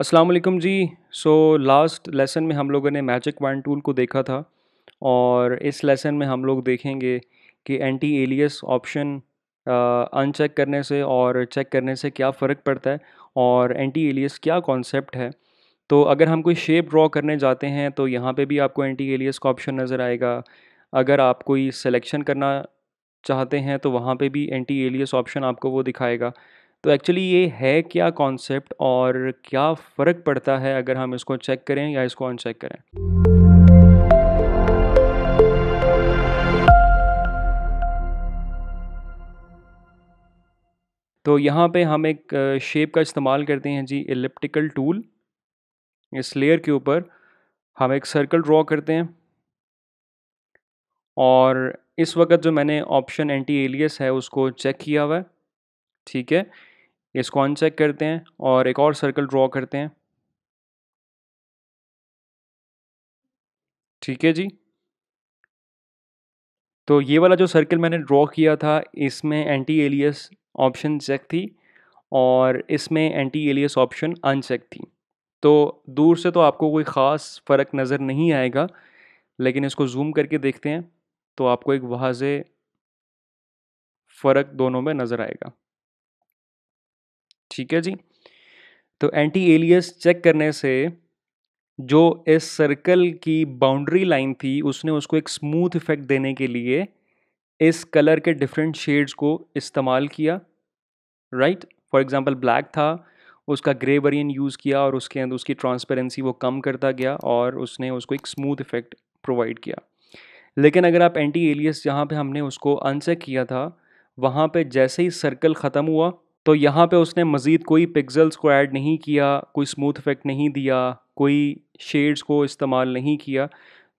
Aslam ji so last lesson में हम लोगों ने मैजिक वन टूल को देखा था और इस लेसन में हम लोग देखेंगे कि एंटी एलियस ऑप्शन अनचेक करने से और चेक करने से क्या फ़र्क पड़ता है और एंटी एलियस क्या कॉन्सेप्ट है तो अगर हम कोई शेप ड्रॉ करने जाते हैं तो यहाँ पे भी आपको एंटी एलियस का ऑप्शन नज़र आएगा अगर आप कोई सिलेक्शन करना चाहते हैं तो वहाँ पे भी एंटी एलियस ऑप्शन आपको वो दिखाएगा तो एक्चुअली ये है क्या कॉन्सेप्ट और क्या फ़र्क पड़ता है अगर हम इसको चेक करें या इसको अनचेक करें तो यहाँ पे हम एक शेप का इस्तेमाल करते हैं जी इलिप्टिकल टूल इस लेयर के ऊपर हम एक सर्कल ड्रॉ करते हैं और इस वक्त जो मैंने ऑप्शन एंटी एलियस है उसको चेक किया हुआ है ठीक है इसको अनचेक करते हैं और एक और सर्कल ड्रॉ करते हैं ठीक है जी तो ये वाला जो सर्कल मैंने ड्रॉ किया था इसमें एंटी एलियस ऑप्शन चेक थी और इसमें एंटी एलियस ऑप्शन अनचेक थी तो दूर से तो आपको कोई ख़ास फ़र्क नज़र नहीं आएगा लेकिन इसको जूम करके देखते हैं तो आपको एक वहाँ से फ़र्क दोनों में नज़र आएगा ठीक है जी तो एंटी एलियस चेक करने से जो इस सर्कल की बाउंड्री लाइन थी उसने उसको एक स्मूथ इफेक्ट देने के लिए इस कलर के डिफरेंट शेड्स को इस्तेमाल किया राइट फॉर एग्ज़ाम्पल ब्लैक था उसका ग्रे वरियन यूज़ किया और उसके अंदर उसकी ट्रांसपेरेंसी वो कम करता गया और उसने उसको एक स्मूथ इफेक्ट प्रोवाइड किया लेकिन अगर आप एंटी एलियस जहाँ पर हमने उसको अनचेक किया था वहाँ पर जैसे ही सर्कल ख़त्म हुआ तो यहाँ पे उसने मज़ीद कोई पिक्सल्स को ऐड नहीं किया कोई स्मूथ इफ़ेक्ट नहीं दिया कोई शेड्स को इस्तेमाल नहीं किया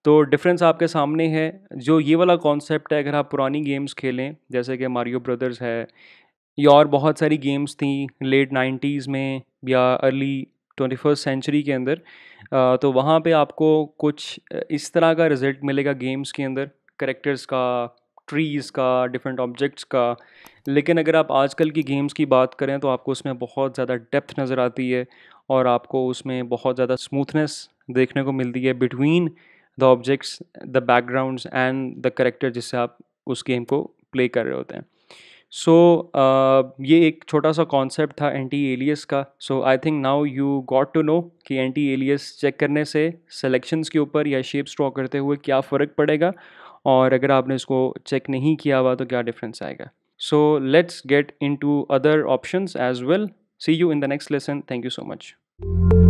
तो डिफरेंस आपके सामने है जो ये वाला कॉन्सेप्ट है अगर आप पुरानी गेम्स खेलें जैसे कि मारियो ब्रदर्स है या और बहुत सारी गेम्स थी लेट नाइन्टीज़ में या अर्ली ट्वेंटी फर्स्ट सेंचुरी के अंदर तो वहाँ पे आपको कुछ इस तरह का रिज़ल्ट मिलेगा गेम्स के अंदर करेक्टर्स का ट्रीज़ का डिफरेंट ऑब्जेक्ट्स का लेकिन अगर आप आजकल की गेम्स की बात करें तो आपको उसमें बहुत ज़्यादा डेप्थ नज़र आती है और आपको उसमें बहुत ज़्यादा स्मूथनेस देखने को मिलती है between the objects the backgrounds and the character जिससे आप उस गेम को प्ले कर रहे होते हैं सो so, uh, ये एक छोटा सा कॉन्सेप्ट था एंटी एलियस का so I think now you got to know कि एंटी एलियस चेक करने से सेलेक्शंस के ऊपर या शेप्स ड्रॉ करते हुए क्या फ़र्क पड़ेगा और अगर आपने इसको चेक नहीं किया हुआ तो क्या डिफरेंस आएगा so let's get into other option as well see you in the next lesson thank you so much